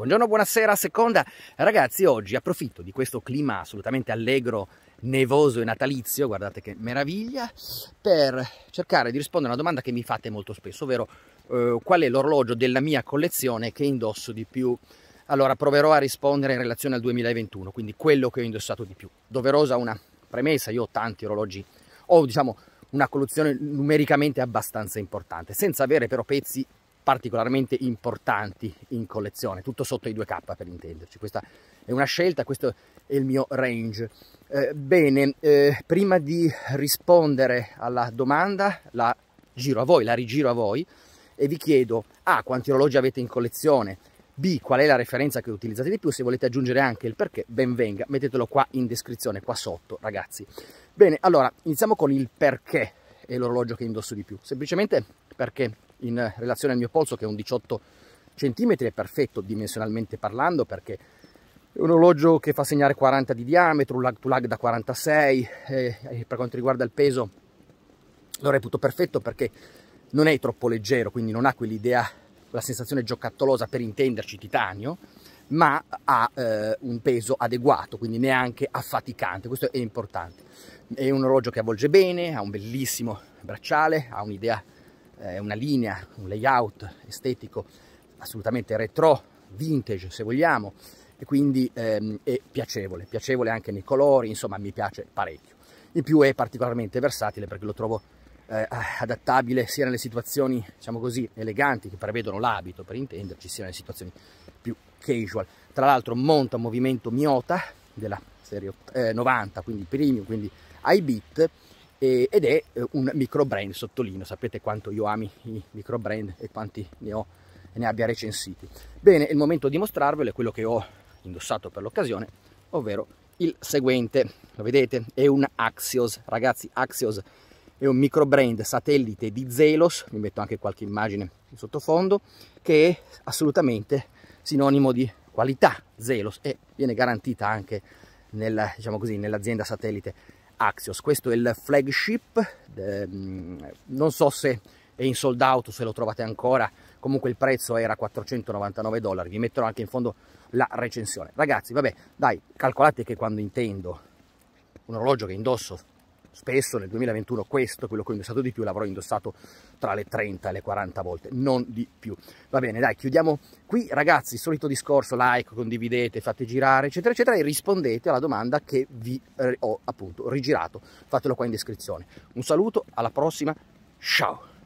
Buongiorno, buonasera, seconda. Ragazzi, oggi approfitto di questo clima assolutamente allegro, nevoso e natalizio, guardate che meraviglia, per cercare di rispondere a una domanda che mi fate molto spesso, ovvero eh, qual è l'orologio della mia collezione che indosso di più. Allora, proverò a rispondere in relazione al 2021, quindi quello che ho indossato di più. Doverosa una premessa, io ho tanti orologi, ho diciamo una collezione numericamente abbastanza importante, senza avere però pezzi particolarmente importanti in collezione, tutto sotto i 2K per intenderci, questa è una scelta, questo è il mio range. Eh, bene, eh, prima di rispondere alla domanda la giro a voi, la rigiro a voi e vi chiedo A quanti orologi avete in collezione, B qual è la referenza che utilizzate di più, se volete aggiungere anche il perché ben venga, mettetelo qua in descrizione, qua sotto ragazzi. Bene, allora iniziamo con il perché è l'orologio che indosso di più, semplicemente perché in relazione al mio polso che è un 18 cm, è perfetto dimensionalmente parlando perché è un orologio che fa segnare 40 di diametro, un lag to lag da 46, eh, per quanto riguarda il peso lo reputo perfetto perché non è troppo leggero, quindi non ha quell'idea, quella sensazione giocattolosa per intenderci titanio, ma ha eh, un peso adeguato, quindi neanche affaticante, questo è importante. È un orologio che avvolge bene, ha un bellissimo bracciale, ha un'idea eh, una linea, un layout estetico assolutamente retro, vintage se vogliamo, e quindi ehm, è piacevole, piacevole anche nei colori, insomma mi piace parecchio. In più è particolarmente versatile perché lo trovo eh, adattabile sia nelle situazioni, diciamo così, eleganti che prevedono l'abito, per intenderci, sia nelle situazioni più casual. Tra l'altro monta un movimento Miota della serie eh, 90, quindi premium, quindi high beat, e, ed è eh, un micro brand, sottolineo, sapete quanto io ami i micro brand e quanti ne ho ne abbia recensiti. Bene, è il momento di mostrarvelo, è quello che ho indossato per l'occasione, ovvero il seguente, lo vedete? È un Axios, ragazzi, Axios è un micro brand satellite di Zelos, vi metto anche qualche immagine in sottofondo, che è assolutamente sinonimo di qualità Zelos e viene garantita anche diciamo nell'azienda diciamo nell satellite Axios. Questo è il flagship, ehm, non so se è in sold out, se lo trovate ancora, comunque il prezzo era 499 dollari, vi metterò anche in fondo la recensione. Ragazzi, vabbè, dai, calcolate che quando intendo un orologio che indosso Spesso nel 2021 questo, quello che ho indossato di più, l'avrò indossato tra le 30 e le 40 volte, non di più. Va bene, dai, chiudiamo qui ragazzi, solito discorso, like, condividete, fate girare, eccetera, eccetera, e rispondete alla domanda che vi eh, ho appunto rigirato. Fatelo qua in descrizione. Un saluto, alla prossima, ciao!